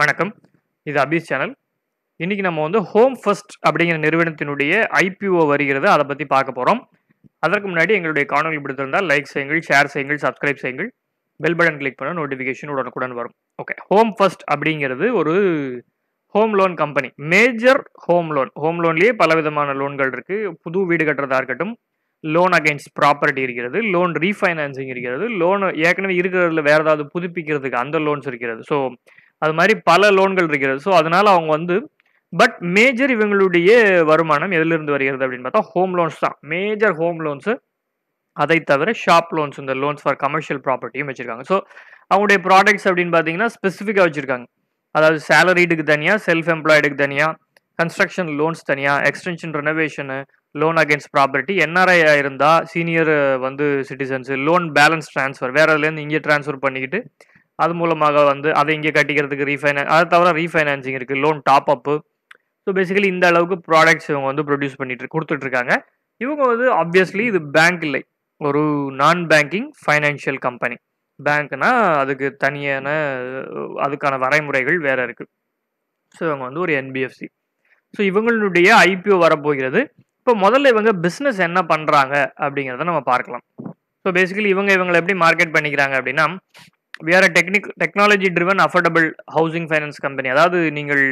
வணக்கம் இது அபிஸ் சேனல் இன்றைக்கி நம்ம வந்து ஹோம் ஃபர்ஸ்ட் அப்படிங்கிற நிறுவனத்தினுடைய ஐபிஓ வருகிறது அதை பற்றி பார்க்க போகிறோம் அதற்கு முன்னாடி எங்களுடைய காணொலி பிடித்திருந்தால் லைக் செய்யுங்கள் ஷேர் செய்யுங்கள் சப்ஸ்கிரைப் செய்யுங்கள் பெல் பட்டன் கிளிக் பண்ண நோட்டிஃபிகேஷன் உடனுக்குடன் வரும் ஓகே ஹோம் ஃபர்ஸ்ட் அப்படிங்கிறது ஒரு home loan company major home loan home லோன்லேயே பல விதமான லோன்கள் இருக்குது புது வீடு கட்டுறதா இருக்கட்டும் லோன் அகெயின்ஸ்ட் ப்ராப்பர்ட்டி இருக்கிறது லோன் ரீஃபைனான்சிங் இருக்கிறது லோன் ஏற்கனவே இருக்கிறதுல வேறு ஏதாவது புதுப்பிக்கிறதுக்கு அந்த லோன்ஸ் இருக்கிறது ஸோ அது மாதிரி பல லோன்கள் இருக்கிறது ஸோ அதனால அவங்க வந்து பட் மேஜர் இவங்களுடைய வருமானம் எதிலிருந்து வருகிறது அப்படின்னு பார்த்தா ஹோம் லோன்ஸ் தான் மேஜர் ஹோம் லோன்ஸு அதை தவிர ஷாப் லோன்ஸ் இந்த லோன்ஸ் ஃபார் கமர்ஷியல் ப்ராப்பர்ட்டியும் வச்சுருக்காங்க ஸோ அவங்களுடைய ப்ராடக்ட்ஸ் அப்படின்னு பார்த்தீங்கன்னா ஸ்பெசிஃபிக்காக வச்சுருக்காங்க அதாவது சேலரிடுக்கு தனியாக செல்ஃப் எம்ப்ளாய்டுக்கு தனியாக கன்ஸ்ட்ரக்ஷன் லோன்ஸ் தனியாக extension renovation loan against property NRI இருந்தால் சீனியர் வந்து சிட்டிசன்ஸு லோன் பேலன்ஸ் ட்ரான்ஸ்ஃபர் வேறு அதுலேருந்து இங்கே ட்ரான்ஸ்ஃபர் பண்ணிக்கிட்டு அது மூலமாக வந்து அதை இங்கே கட்டிக்கிறதுக்கு ரீஃபைனான் அதை தவிர ரீஃபைனான்சிங் இருக்குது loan top up so basically இந்த அளவுக்கு ப்ராடக்ட்ஸ் இவங்க வந்து ப்ரொடியூஸ் பண்ணிட்டு கொடுத்துட்ருக்காங்க இவங்க வந்து ஆப்வியஸ்லி இது பேங்க் இல்லை ஒரு நான் பேங்கிங் ஃபைனான்ஷியல் கம்பெனி பேங்க்னா அதுக்கு தனியான அதுக்கான வரைமுறைகள் வேறு இருக்குது ஸோ இவங்க வந்து ஒரு என்பிஎஃப்சி ஸோ இவங்களுடைய ஐபிஓ வரப்போகிறது இப்போ முதல்ல இவங்க பிஸ்னஸ் என்ன பண்ணுறாங்க அப்படிங்கிறத நம்ம பார்க்கலாம் ஸோ பேசிக்கலி இவங்க இவங்களை எப்படி மார்க்கெட் பண்ணிக்கிறாங்க அப்படின்னா we are a technique technology driven affordable housing finance company அதாவது நீங்கள்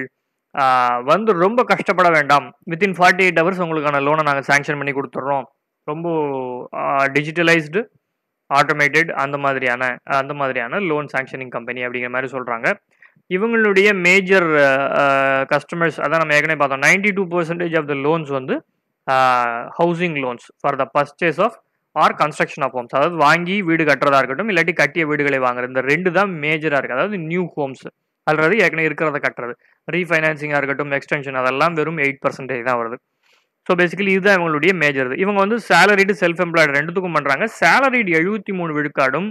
வந்து ரொம்ப கஷ்டப்பட வேண்டாம் வித்தின் ஃபார்ட்டி எயிட் ஹவர்ஸ் உங்களுக்கான லோனை நாங்கள் சேங்ஷன் பண்ணி கொடுத்துட்றோம் ரொம்ப டிஜிட்டலைஸ்டு ஆட்டோமேட்டட் அந்த மாதிரியான அந்த மாதிரியான லோன் சேங்ஷனிங் கம்பெனி அப்படிங்கிற மாதிரி சொல்கிறாங்க இவங்களுடைய மேஜர் கஸ்டமர்ஸ் அதான் நம்ம ஏற்கனவே பார்த்தோம் ninety two percentage of the loans வந்து housing loans for the purchase of or construction of homes அதாவது வாங்கி வீடு கட்டுறதா இருக்கட்டும் இல்லாட்டி கட்டிய வீடுகளை வாங்குறது இந்த ரெண்டு தான் மேஜராக இருக்குது அதாவது நியூ ஹோம்ஸ் அல்லது ஏற்கனவே இருக்கிறத கட்டுறது ரீஃபைனான்சிங்காக இருக்கட்டும் எக்ஸ்டென்ஷன் அதெல்லாம் வெறும் எயிட் பர்சன்டேஜ் தான் வருது ஸோ பேசிக்கலி இதுதான் இவங்களுடைய மேஜர் இது இவங்க வந்து சேலரிடு செல்ஃப் எம்ப்ளாய்டு ரெண்டுத்துக்கும் பண்ணுறாங்க சேலரிடு எழுபத்தி மூணு விழுக்காடும்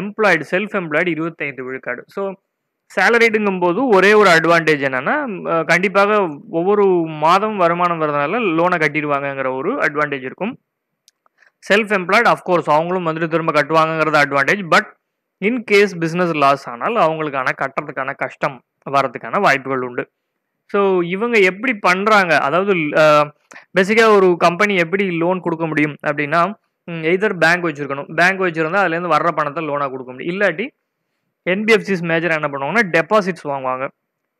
எம்ப்ளாய்டு செல்ஃப் எம்ப்ளாய்டு இருபத்தைந்து விழுக்காடு ஸோ சேலரிடுங்கும் போது ஒரே ஒரு அட்வான்டேஜ் என்னன்னா கண்டிப்பாக ஒவ்வொரு மாதம் வருமானம் வரதுனால லோனை கட்டிடுவாங்கங்கிற ஒரு அட்வான்டேஜ் இருக்கும் செல்ஃப் எம்ப்ளாய்டு அஃப்கோர்ஸ் அவங்களும் வந்துட்டு திரும்ப கட்டுவாங்கிறது advantage but in case business loss ஆனால் அவங்களுக்கான கட்டுறதுக்கான கஷ்டம் வரதுக்கான வாய்ப்புகள் உண்டு ஸோ இவங்க எப்படி பண்ணுறாங்க அதாவது பேசிக்காக ஒரு கம்பெனி எப்படி லோன் கொடுக்க முடியும் அப்படின்னா எதர் பேங்க் வச்சுருக்கணும் பேங்க் வச்சுருந்தா அதுலேருந்து வர்ற பணத்தை லோனாக கொடுக்க முடியும் இல்லாட்டி என்பிஎஃப்சிஸ் மேஜர் என்ன பண்ணுவாங்கன்னா டெபாசிட்ஸ் வாங்குவாங்க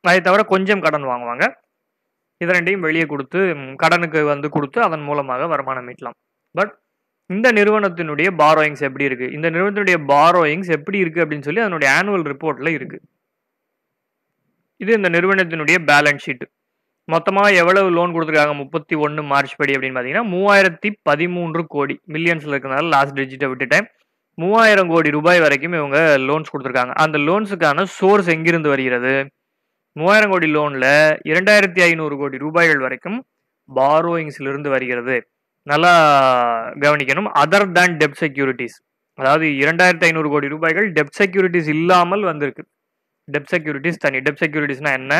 அதை தவிர கொஞ்சம் கடன் வாங்குவாங்க இது ரெண்டையும் வெளியே கொடுத்து கடனுக்கு வந்து கொடுத்து அதன் மூலமாக வருமானம் ஈட்டலாம் பட் இந்த நிறுவனத்தினுடைய பாரோயிங்ஸ் எப்படி இருக்குது இந்த நிறுவனத்தினுடைய பாரோயிங்ஸ் எப்படி இருக்குது அப்படின்னு சொல்லி அதனுடைய ஆனுவல் ரிப்போர்ட்ல இருக்குது இது இந்த நிறுவனத்தினுடைய பேலன்ஸ் ஷீட் மொத்தமாக எவ்வளவு லோன் கொடுத்துருக்காங்க முப்பத்தி ஒன்று மார்ச் படி அப்படின்னு பார்த்தீங்கன்னா மூவாயிரத்தி பதிமூன்று கோடி மில்லியன்ஸில் இருக்கிறனால லாஸ்ட் டிஜிட்டை விட்டுட்டேன் மூவாயிரம் கோடி ரூபாய் வரைக்கும் இவங்க லோன்ஸ் கொடுத்துருக்காங்க அந்த லோன்ஸுக்கான சோர்ஸ் எங்கிருந்து வருகிறது மூவாயிரம் கோடி லோனில் இரண்டாயிரத்தி ஐநூறு கோடி ரூபாய்கள் வரைக்கும் பாரோயிங்ஸ்லேருந்து வருகிறது நல்லா கவனிக்கணும் அதர் தேன் டெப்ட் செக்யூரிட்டிஸ் அதாவது இரண்டாயிரத்தி ஐநூறு கோடி ரூபாய்கள் டெப்ட் செக்யூரிட்டிஸ் இல்லாமல் வந்திருக்கு டெப்ட் செக்யூரிட்டிஸ் தனி டெப்ட் செக்யூரிட்டிஸ்னா என்ன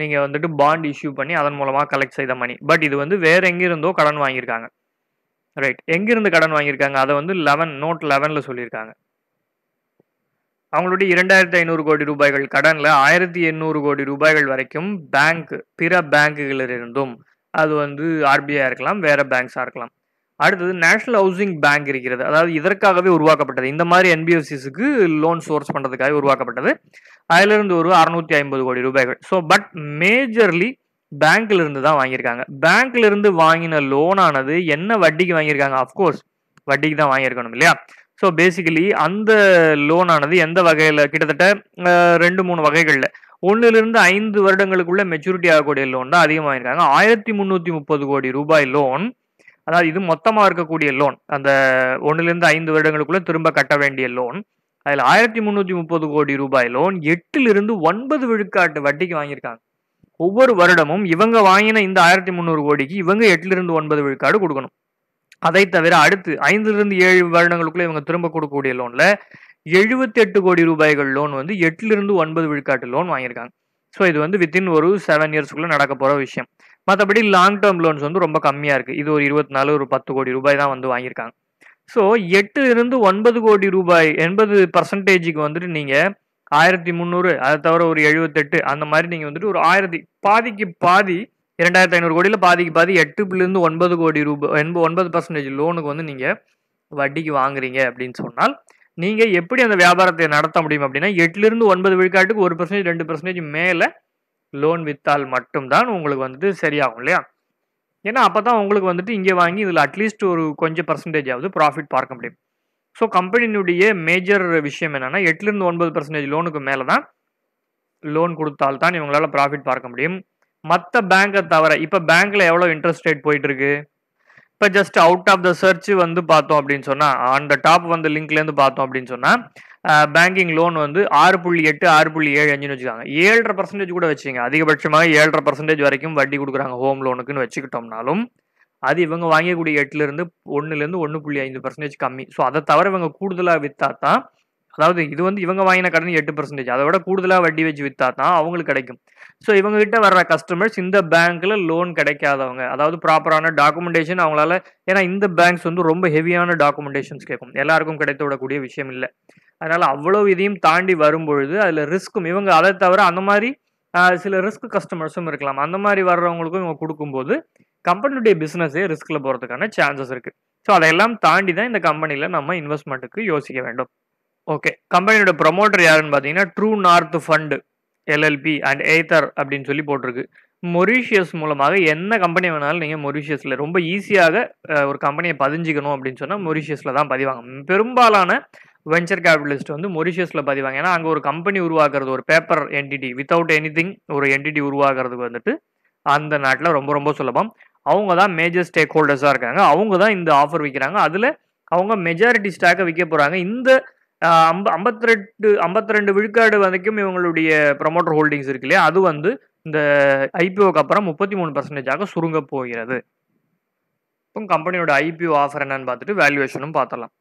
நீங்கள் வந்துட்டு பாண்ட் இஷ்யூ பண்ணி அதன் மூலமாக கலெக்ட் செய்த மணி பட் இது வந்து வேற எங்கிருந்தோ கடன் வாங்கியிருக்காங்க ரைட் எங்கிருந்து கடன் வாங்கியிருக்காங்க அதை வந்து லெவன் நோட் லெவனில் சொல்லியிருக்காங்க அவங்களுடைய இரண்டாயிரத்தி ஐநூறு கோடி ரூபாய்கள் கடனில் ஆயிரத்தி எண்ணூறு கோடி ரூபாய்கள் வரைக்கும் பேங்க் பிற பேங்குகளிலிருந்தும் அது வந்து ஆர்பிஐயாக இருக்கலாம் வேறு பேங்க்ஸாக இருக்கலாம் அடுத்தது நேஷனல் ஹவுசிங் பேங்க் இருக்கிறது அதாவது இதற்காகவே உருவாக்கப்பட்டது இந்த மாதிரி என்பிஎஃப்சிஸுக்கு லோன் சோர்ஸ் பண்ணுறதுக்காக உருவாக்கப்பட்டது அதிலிருந்து ஒரு அறுநூத்தி ஐம்பது கோடி ரூபாய்கள் ஸோ பட் மேஜர்லி பேங்க்ல இருந்து தான் வாங்கியிருக்காங்க பேங்க்ல இருந்து வாங்கின லோனானது என்ன வட்டிக்கு வாங்கியிருக்காங்க அஃப்கோர்ஸ் வட்டிக்கு தான் வாங்கியிருக்கணும் இல்லையா ஸோ பேசிக்கலி அந்த லோனானது எந்த வகையில் கிட்டத்தட்ட ரெண்டு மூணு வகைகளில் ஒன்னிலிருந்து ஐந்து வருடங்களுக்குள்ள மெச்சூரிட்டி ஆகக்கூடிய லோன் தான் அதிகமாக இருக்காங்க ஆயிரத்தி முந்நூற்றி முப்பது கோடி ரூபாய் லோன் அதாவது இது மொத்தமாக இருக்கக்கூடிய லோன் அந்த ஒன்றிலிருந்து ஐந்து வருடங்களுக்குள்ள திரும்ப கட்ட வேண்டிய லோன் அதில் ஆயிரத்தி முந்நூற்றி முப்பது கோடி ரூபாய் லோன் எட்டிலிருந்து ஒன்பது விழுக்காட்டு வட்டிக்கு வாங்கியிருக்காங்க ஒவ்வொரு வருடமும் இவங்க வாங்கின இந்த ஆயிரத்தி முந்நூறு கோடிக்கு இவங்க எட்டிலிருந்து ஒன்பது விழுக்காடு கொடுக்கணும் அதை தவிர அடுத்து ஐந்துலேருந்து ஏழு வருடங்களுக்குள்ள இவங்க திரும்ப கொடுக்கக்கூடிய லோனில் எழுபத்தெட்டு கோடி ரூபாய்கள் லோன் வந்து எட்டிலிருந்து ஒன்பது விழுக்காட்டு லோன் வாங்கியிருக்காங்க ஸோ இது வந்து வித்தின் ஒரு செவன் இயர்ஸ்க்குள்ளே நடக்க போகிற விஷயம் மற்றபடி லாங் டேர்ம் லோன்ஸ் வந்து ரொம்ப கம்மியாக இருக்குது இது ஒரு இருபத்தி நாலு ஒரு பத்து கோடி ரூபாய் தான் வந்து வாங்கியிருக்காங்க ஸோ எட்டு இருந்து ஒன்பது கோடி ரூபாய் எண்பது பர்சன்டேஜுக்கு வந்துட்டு நீங்கள் ஆயிரத்தி முந்நூறு அதை தவிர ஒரு எழுபத்தெட்டு அந்த மாதிரி நீங்கள் வந்துட்டு ஒரு ஆயிரத்தி பாதிக்கு பாதி இரண்டாயிரத்தி ஐநூறு கோடியில் பாதிக்கு பாதி எட்டுலேருந்து ஒன்பது கோடி ரூபாய் எண்பது ஒன்பது பர்சன்டேஜ் லோனுக்கு வந்து நீங்கள் வட்டிக்கு வாங்குறீங்க அப்படின்னு சொன்னால் நீங்கள் எப்படி அந்த வியாபாரத்தை நடத்த முடியும் அப்படின்னா எட்டிலிருந்து ஒன்பது விழுக்காட்டுக்கு ஒரு பர்சன்டேஜ் ரெண்டு பர்சன்டேஜ் மேலே லோன் விற்றால் மட்டும்தான் உங்களுக்கு வந்துட்டு சரியாகும் இல்லையா ஏன்னா அப்போ தான் உங்களுக்கு வந்துட்டு இங்கே வாங்கி இதில் அட்லீஸ்ட் ஒரு கொஞ்சம் பர்சன்டேஜ் ஆகுது ப்ராஃபிட் பார்க்க முடியும் ஸோ கம்பெனியினுடைய மேஜர் விஷயம் என்னென்னா எட்டிலிருந்து ஒன்பது பர்சன்டேஜ் லோனுக்கு மேலே தான் லோன் கொடுத்தால் தான் இவங்களால் ப்ராஃபிட் பார்க்க முடியும் மற்ற பேங்கை தவிர இப்போ பேங்க்கில் எவ்வளோ இன்ட்ரெஸ்ட் ரேட் போயிட்டுருக்கு இப்போ just out of the search வந்து பார்த்தோம் அப்படின்னு சொன்னால் அந்த டாப் வந்து லிங்க்லேருந்து பார்த்தோம் அப்படின்னு சொன்னால் பேங்கிங் லோன் வந்து ஆறு புள்ளி எட்டு ஆறு புள்ளி ஏழு அஞ்சுன்னு வச்சுக்காங்க ஏழரை பர்சன்டேஜ் கூட வச்சுங்க அதிகபட்சமாக ஏழரை பர்சன்டேஜ் வரைக்கும் வட்டி கொடுக்குறாங்க ஹோம் லோனுக்குன்னு வச்சுக்கிட்டோம்னாலும் அது இவங்க வாங்கக்கூடிய எட்டுலேருந்து ஒன்றுலேருந்து ஒன்று புள்ளி ஐந்து பர்சன்டேஜ் கம்மி ஸோ அதை தவிர இவங்க கூடுதலாக விற்றா தான் அதாவது இது வந்து இவங்க வாங்கின கடன் எட்டு பர்சன்டேஜ் அதை விட கூடுதலாக வட்டி வச்சு விற்றா தான் அவங்களுக்கு கிடைக்கும் ஸோ இவங்ககிட்ட வர்ற கஸ்டமர்ஸ் இந்த பேங்க்கில் லோன் கிடைக்காதவங்க அதாவது ப்ராப்பரான டாக்குமெண்டேஷன் அவங்களால ஏன்னா இந்த பேங்க்ஸ் வந்து ரொம்ப ஹெவியான டாக்குமெண்டேஷன்ஸ் கேட்கும் எல்லாருக்கும் கிடைத்து விடக்கூடிய விஷயம் இல்லை அதனால் அவ்வளோ இதையும் தாண்டி வரும்பொழுது அதில் ரிஸ்க்கும் இவங்க அதை தவிர அந்த மாதிரி சில ரிஸ்க் கஸ்டமர்ஸும் இருக்கலாம் அந்த மாதிரி வர்றவங்களுக்கும் இவங்க கொடுக்கும்போது கம்பெனியுடைய பிஸ்னஸே ரிஸ்கில் போகிறதுக்கான சான்சஸ் இருக்குது ஸோ அதையெல்லாம் தாண்டி தான் இந்த கம்பெனியில் நம்ம இன்வெஸ்ட்மெண்ட்டுக்கு யோசிக்க வேண்டும் ஓகே கம்பெனியோட ப்ரொமோட்டர் யாருன்னு பார்த்தீங்கன்னா True North Fund LLP and Aether அப்படின்னு சொல்லி போட்டிருக்கு மொரிஷியஸ் மூலமாக என்ன கம்பெனி வேணாலும் நீங்கள் மொரிஷியஸில் ரொம்ப ஈஸியாக ஒரு கம்பெனியை பதிஞ்சிக்கணும் அப்படின்னு சொன்னால் மொரிஷியஸில் தான் பதிவாங்க பெரும்பாலான வெஞ்சர் கேபிட்டலிஸ்ட் வந்து மொரிஷியஸில் பதிவாங்க ஏன்னா அங்கே ஒரு கம்பெனி உருவாக்குறது ஒரு paper entity without any thing ஒரு என்டிடி உருவாக்குறதுக்கு வந்துட்டு அந்த நாட்டில் ரொம்ப ரொம்ப சுலபம் அவங்க தான் மேஜர் ஸ்டேக் ஹோல்டர்ஸாக இருக்காங்க அவங்க தான் இந்த ஆஃபர் விற்கிறாங்க அதில் அவங்க மெஜாரிட்டி ஸ்டாக்கை விற்க போகிறாங்க இந்த அம்ப ஐம்பத்தி ரெண்டு ஐம்பத்தி ரெண்டு விழுக்காடு வரைக்கும் இவங்களுடைய ப்ரமோட்டர் ஹோல்டிங்ஸ் இருக்கு இல்லையா அது வந்து இந்த ஐபிஓக்கு அப்புறம் முப்பத்தி மூணு பர்சன்டேஜாக சுருங்க போகிறது இப்போ கம்பெனியோட ஐபிஓ ஆஃபர் என்னன்னு பார்த்துட்டு வேல்யூவேஷனும் பார்த்தலாம்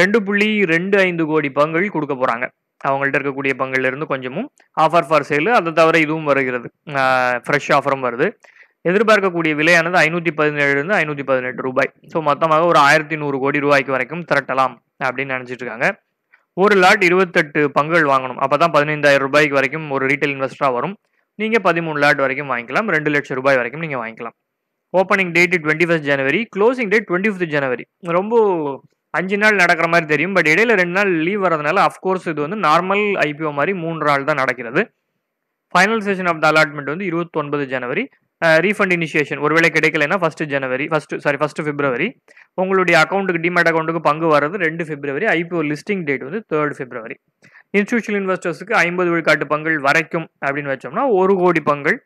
ரெண்டு புள்ளி ரெண்டு ஐந்து கோடி பங்குகள் கொடுக்க போகிறாங்க அவங்கள்ட்ட இருக்கக்கூடிய பங்குல இருந்து கொஞ்சமும் ஆஃபர் ஃபார் சேலு அதை தவிர இதுவும் வருகிறது ஃப்ரெஷ் ஆஃபரும் வருது எதிர்பார்க்கக்கூடிய விலையானது ஐநூற்றி பதினேழுலேருந்து ஐநூற்றி பதினெட்டு ரூபாய் ஸோ மொத்தமாக ஒரு ஆயிரத்தி நூறு கோடி ரூபாய்க்கு வரைக்கும் திரட்டலாம் அப்படின்னு நினச்சிட்டு இருக்காங்க ஒரு லாட் இருபத்தெட்டு பங்குகள் வாங்கணும் அப்போ தான் பதினைந்தாயிரம் ரூபாய்க்கு வரைக்கும் ஒரு ரீட்டைல் இன்வெஸ்டராக வரும் நீங்கள் பதிமூணு லாட் வரைக்கும் வாங்கிக்கலாம் ரெண்டு லட்சம் ரூபாய் வரைக்கும் நீங்கள் வாங்கிக்கலாம் opening date twenty first January closing date twenty fifth January ரொம்ப அஞ்சு நாள் நடக்கிற மாதிரி தெரியும் பட் இடையில ரெண்டு நாள் லீவ் வரதுனால அஃப்கோர்ஸ் இது வந்து நார்மல் ஐபிஓ மாதிரி மூன்று நாள் தான் நடக்கிறது final session of the allotment வந்து இருபத்தொன்பது ஜனவரி ரீஃபண்ட் இனிஷியேஷன் ஒருவேளை கிடைக்கலைன்னா first January first sorry first February உங்களுடைய அக்கௌண்ட்டுக்கு டிமேட் அக்கௌண்ட்டுக்கு பங்கு வர்றது ரெண்டு பிப்ரவரி ஐபிஓ லிஸ்டிங் டேட் வந்து தேர்ட் பிப்ரவரி இன்ஸ்டியூஷனல் இன்வெஸ்டர்ஸுக்கு ஐம்பது விழுக்காட்டு பங்குகள் வரைக்கும் அப்படின்னு வச்சோம்னா ஒரு கோடி பங்குகள்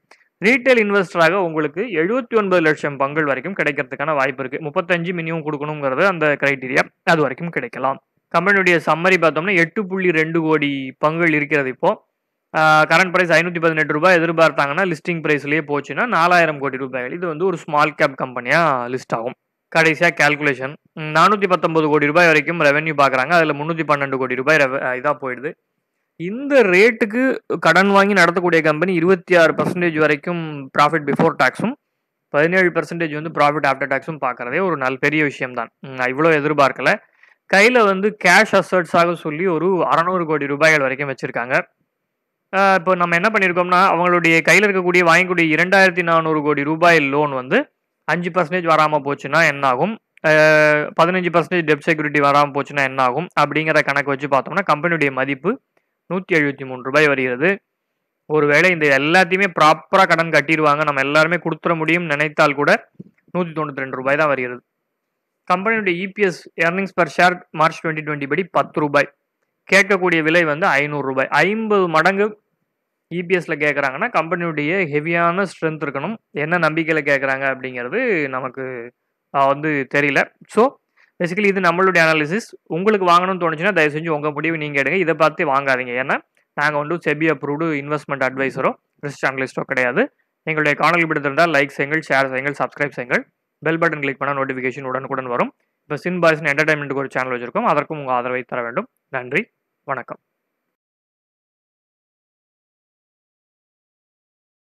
ரீட்டைல் இன்வெஸ்டராக உங்களுக்கு எழுபத்தி ஒன்பது லட்சம் பங்குகள் வரைக்கும் கிடைக்கிறதுக்கான வாய்ப்பு இருக்குது முப்பத்தஞ்சு மினிமம் கொடுக்கணுங்கிறது அந்த கிரைட்டீரியா அது வரைக்கும் கிடைக்கலாம் கம்பெனியுடைய சம்மரி பார்த்தோம்னா எட்டு புள்ளி ரெண்டு கோடி பங்குகள் இருக்கிறது இப்போது கரண்ட் ப்ரைஸ் ஐநூற்றி பதினெட்டு ரூபாய் எதிர்பார்த்தாங்கன்னா லிஸ்டிங் ப்ரைஸ்லேயே போச்சுன்னா நாலாயிரம் கோடி ரூபாய்கள் இது வந்து ஒரு ஸ்மால் கேப் கம்பெனியாக லிஸ்ட் ஆகும் கடைசியாக கேல்குலேஷன் நானூற்றி பத்தொம்பது கோடி ரூபாய் வரைக்கும் ரெவென்யூ பார்க்குறாங்க அதில் முந்நூற்றி பன்னெண்டு கோடி ரூபாய் இதாக போயிடுது இந்த ரேட்டுக்கு கடன் வாங்கி நடத்தக்கூடிய கம்பெனி இருபத்தி ஆறு பர்சன்டேஜ் வரைக்கும் ப்ராஃபிட் பிஃபோர் டேக்ஸும் பதினேழு பர்சன்டேஜ் வந்து ப்ராஃபிட் ஆஃப்டர் டேக்ஸும் பார்க்குறதே ஒரு நல்ல பெரிய விஷயம் தான் இவ்வளோ எதிர்பார்க்கலை கையில் வந்து கேஷ் அசர்ட்ஸாக சொல்லி ஒரு அறநூறு கோடி ரூபாய்கள் வரைக்கும் வச்சுருக்காங்க இப்போ நம்ம என்ன பண்ணியிருக்கோம்னா, அவங்களுடைய கையில் இருக்கக்கூடிய வாங்கக்கூடிய நானூறு கோடி ரூபாய் லோன் வந்து அஞ்சு பர்சன்டேஜ் வராமல் போச்சுன்னா என்னாகும்? பதினஞ்சு பர்சன்டேஜ் டெப் செக்யூரிட்டி வராமல் போச்சுன்னா என்னாகும்? அப்படிங்கிற கணக்கு வச்சு பார்த்தோம்னா, கம்பெனியுடைய மதிப்பு மூணு ரூபாய் வருகிறது. ஒருவேளை இந்த எல்லாத்தையுமே ப்ராப்பராக கடன் கட்டிடுவாங்க நம்ம எல்லாருமே கொடுத்துட முடியும்னு நினைத்தால் கூட ரூ. ரூபாய் தான் வருகிறது. கம்பெனியுடைய EPS earnings per share March twenty twenty படி பத்து ரூபாய் கேட்கக்கூடிய விலை வந்து ஐநூறு ரூபாய் ஐம்பது மடங்கு இபிஎஸ்ல e கேட்குறாங்கன்னா கம்பெனியுடைய ஹெவியான ஸ்ட்ரென்த் இருக்கணும் என்ன நம்பிக்கையில் கேட்குறாங்க அப்படிங்கிறது நமக்கு வந்து தெரியல ஸோ பேசிக்கலி இது நம்மளுடைய அனாலிசிஸ் உங்களுக்கு வாங்கணும்னு தோணுச்சுன்னா தயவு செஞ்சு உங்கள் முடிவு நீங்கள் எடுங்க இதை பார்த்து வாங்காதீங்க ஏன்னா நாங்கள் வந்து செபி அப்ரூவ்டு இன்வெஸ்ட்மெண்ட் அட்வைஸரோ ரிஸ்க் அனலிஸ்டோ கிடையாது எங்களுடைய காணொலி பிடித்திருந்தால் லைக் செய்யுங்கள் ஷேர் செய்யுங்கள் சப்ஸ்கிரைப் செய்யுங்கள் பெல் பட்டன் கிளிக் பண்ணால் நோட்டிஃபிகேஷன் உடனுக்குடன் வரும் இப்போ சின் பாய்ஸ் என்டர்டைன்மெண்ட்டுக்கு ஒரு சேனல் வச்சிருக்கோம் அதற்கும் உங்கள் ஆதரவை தர வேண்டும் நன்றி வணக்கம்